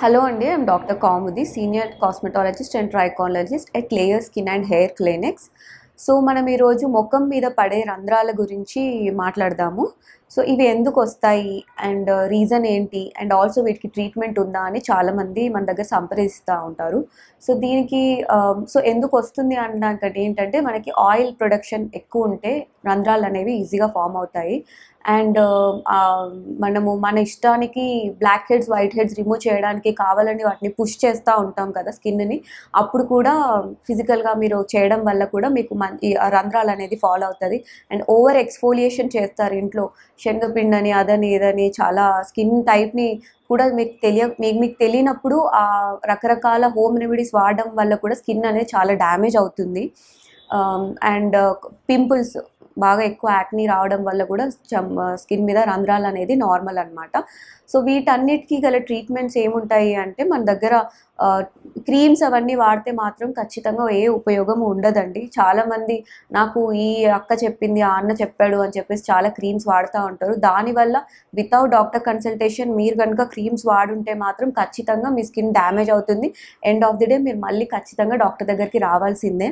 hello అండి I'm doctor Kaumudi senior cosmetologist and trichologist at layer skin and hair clinics so మనం ఈరోజు ముఖం మీద పడే రంధ్రాల గురించి మాట్లాడదాము సో ఇవి ఎందుకు వస్తాయి అండ్ రీజన్ ఏంటి అండ్ ఆల్సో వీటికి ట్రీట్మెంట్ ఉందా అని చాలామంది మన దగ్గర సంప్రదిస్తూ ఉంటారు సో దీనికి సో ఎందుకు వస్తుంది అన్నకంటే ఏంటంటే మనకి ఆయిల్ ప్రొడక్షన్ ఎక్కువ ఉంటే రంధ్రాలు అనేవి ఈజీగా ఫామ్ అవుతాయి అండ్ మనము మన ఇష్టానికి black heads white heads remove చేయడానికి కావాలని వాటిని పుష్ చేస్తూ ఉంటాం కదా స్కిన్ని అప్పుడు కూడా ఫిజికల్గా మీరు చేయడం వల్ల కూడా మీకు ఈ రంధ్రాలు అనేది ఫాలో అవుతుంది అండ్ ఓవర్ ఎక్స్ఫోలియేషన్ చేస్తారు ఇంట్లో శనగపిండని అదని ఇదని చాలా స్కిన్ టైప్ని కూడా మీకు తెలియ మీకు మీకు తెలియనప్పుడు ఆ రకరకాల హోమ్ రెమెడీస్ వాడడం వల్ల కూడా స్కిన్ అనేది చాలా డ్యామేజ్ అవుతుంది అండ్ పింపుల్స్ బాగా ఎక్కువ యాక్ని రావడం వల్ల కూడా స్కిన్ మీద రంధ్రాలు అనేది నార్మల్ అనమాట సో వీటన్నిటికీ గల ట్రీట్మెంట్స్ ఏముంటాయి అంటే మన దగ్గర క్రీమ్స్ అవన్నీ వాడితే మాత్రం ఖచ్చితంగా ఏ ఉపయోగం ఉండదండి చాలామంది నాకు ఈ అక్క చెప్పింది ఆ అన్న చెప్పాడు అని చెప్పేసి చాలా క్రీమ్స్ వాడుతూ ఉంటారు దానివల్ల వితౌట్ డాక్టర్ కన్సల్టేషన్ మీరు కనుక క్రీమ్స్ వాడుంటే మాత్రం ఖచ్చితంగా మీ స్కిన్ డ్యామేజ్ అవుతుంది ఎండ్ ఆఫ్ ది డే మీరు మళ్ళీ ఖచ్చితంగా డాక్టర్ దగ్గరికి రావాల్సిందే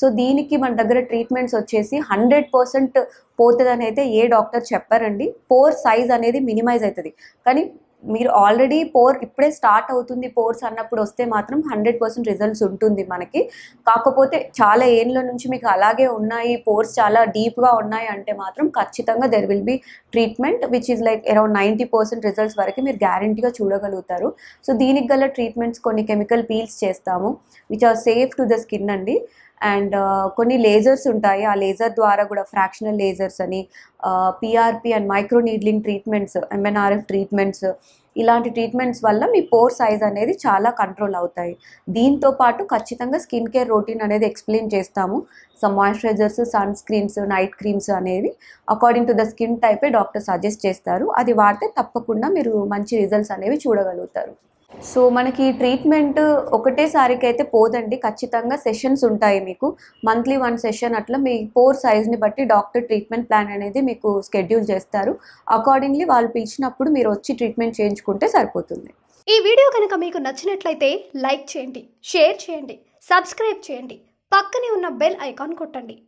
సో దీనికి మన దగ్గర ట్రీట్మెంట్స్ వచ్చేసి హండ్రెడ్ పర్సెంట్ పోతుందని అయితే ఏ డాక్టర్ చెప్పారండి పోర్ సైజ్ అనేది మినిమైజ్ అవుతుంది కానీ మీరు ఆల్రెడీ పోర్ ఇప్పుడే స్టార్ట్ అవుతుంది పోర్స్ అన్నప్పుడు వస్తే మాత్రం హండ్రెడ్ పర్సెంట్ రిజల్ట్స్ ఉంటుంది మనకి కాకపోతే చాలా ఏళ్ళ నుంచి మీకు అలాగే ఉన్నాయి పోర్స్ చాలా డీప్గా ఉన్నాయి అంటే మాత్రం ఖచ్చితంగా there will be treatment which is like around ninety percent results వరకు మీరు గ్యారంటీగా చూడగలుగుతారు సో దీనికి గల ట్రీట్మెంట్స్ కొన్ని కెమికల్ పీల్స్ చేస్తాము which are safe to the skin అండి అండ్ uh, కొన్ని లేజర్స్ ఉంటాయి ఆ లేజర్ ద్వారా కూడా ఫ్రాక్షనల్ లేజర్స్ అని PRP and micro needling treatments MNRF treatments ఇలాంటి ట్రీట్మెంట్స్ వల్ల మీ పోర్ సైజ్ అనేది చాలా కంట్రోల్ అవుతాయి దీంతో పాటు ఖచ్చితంగా స్కిన్ కేర్ రొటీన్ అనేది ఎక్స్ప్లెయిన్ చేస్తాము so moisturisers sun screens night creams అనేవి అకార్డింగ్ టు ద స్కిన్ టైపే డాక్టర్ సజెస్ట్ చేస్తారు అది వాడితే తప్పకుండా మీరు మంచి రిజల్ట్స్ అనేవి చూడగలుగుతారు సో మనకి ట్రీట్మెంట్ ఒకటేసారికి అయితే పోదండి ఖచ్చితంగా సెషన్స్ ఉంటాయి మీకు మంత్లీ వన్ సెషన్ అట్లా మీ పోర్ సైజ్ని బట్టి డాక్టర్ ట్రీట్మెంట్ ప్లాన్ అనేది మీకు షెడ్యూల్ చేస్తారు అకార్డింగ్లీ వాళ్ళు పిలిచినప్పుడు మీరు వచ్చి ట్రీట్మెంట్ చేయించుకుంటే సరిపోతుంది ఈ వీడియో కనుక మీకు నచ్చినట్లయితే లైక్ చేయండి షేర్ చేయండి సబ్స్క్రైబ్ చేయండి పక్కనే ఉన్న బెల్ ఐకాన్ కొట్టండి